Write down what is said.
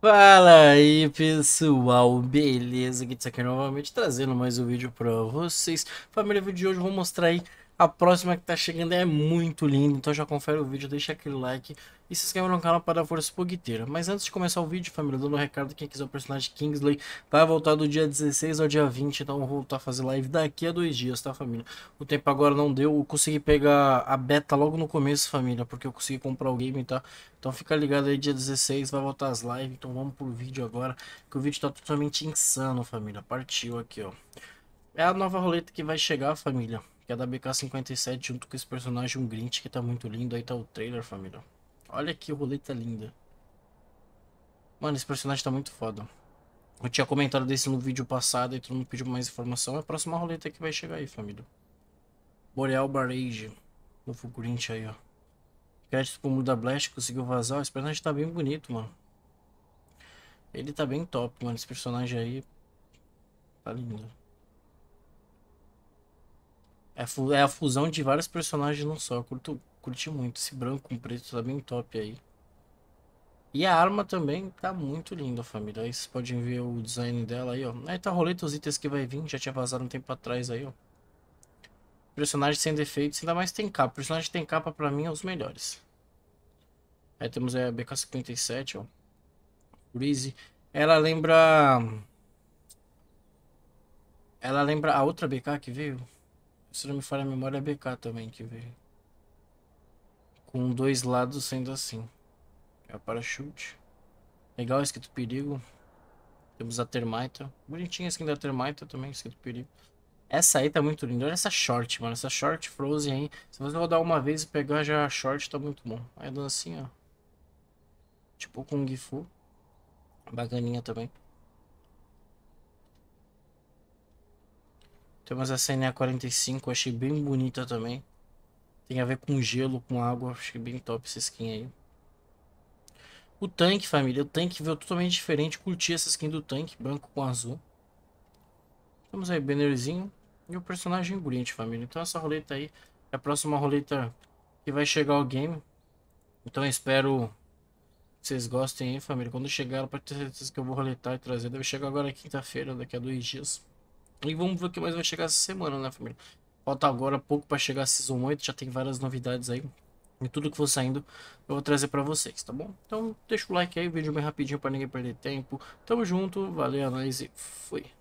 Fala aí pessoal, beleza? Aqui de é novamente trazendo mais um vídeo pra vocês. Família, no vídeo de hoje eu vou mostrar aí a próxima que tá chegando é muito linda, então já confere o vídeo, deixa aquele like e se inscreve no canal para dar força fogueteira. Mas antes de começar o vídeo, família, dando um recado, quem quiser o personagem Kingsley, vai voltar do dia 16 ao dia 20, então vou voltar a fazer live daqui a dois dias, tá família? O tempo agora não deu, eu consegui pegar a beta logo no começo, família, porque eu consegui comprar o game, tá? Então fica ligado aí, dia 16 vai voltar as lives, então vamos pro vídeo agora, que o vídeo tá totalmente insano, família, partiu aqui, ó. É a nova roleta que vai chegar, família. Que é da BK-57 junto com esse personagem, um Grinch, que tá muito lindo. Aí tá o trailer, família. Olha que roleta linda. Mano, esse personagem tá muito foda. Eu tinha comentado desse no vídeo passado e todo mundo pediu mais informação. É a próxima roleta que vai chegar aí, família. Boreal Barrage. Novo Grinch aí, ó. Crédito pro Muda Blast, conseguiu vazar. Esse personagem tá bem bonito, mano. Ele tá bem top, mano. Esse personagem aí... Tá lindo. É, é a fusão de vários personagens não só. Eu curto, curti muito. Esse branco com preto tá bem top aí. E a arma também tá muito linda, família. Aí vocês podem ver o design dela aí, ó. Aí tá roleta os itens que vai vir. Já tinha vazado um tempo atrás aí, ó. Personagem sem defeitos. Ainda mais tem capa. Personagem tem capa pra mim é os melhores. Aí temos aí a BK-57, ó. Breezy. Ela lembra... Ela lembra a outra BK que veio? se não me falha a memória, é BK também que veio. Com dois lados sendo assim. É para chute. Legal, escrito perigo. Temos a Termita. Bonitinha a skin da Termita também, escrito perigo. Essa aí tá muito linda. Olha essa short, mano. Essa short frozen aí. Se você rodar uma vez e pegar já a short, tá muito bom. Aí a dancinha, assim, ó. Tipo Kung Fu. Bacaninha também. Temos a CNA45, achei bem bonita também. Tem a ver com gelo, com água, achei é bem top essa skin aí. O tanque, família, o tanque veio totalmente diferente, curti essa skin do tanque, branco com azul. Temos aí bannerzinho e o personagem bonito, família. Então essa roleta aí é a próxima roleta que vai chegar ao game. Então espero que vocês gostem aí, família. Quando chegar, para ter certeza que eu vou roletar e trazer. Deve chegar agora quinta-feira, daqui a dois dias. E vamos ver o que mais vai chegar essa semana, né, família? Falta agora pouco para chegar a Season 8, já tem várias novidades aí. E tudo que for saindo eu vou trazer para vocês, tá bom? Então deixa o like aí, vídeo bem rapidinho para ninguém perder tempo. Tamo junto, valeu, é nóis análise, fui.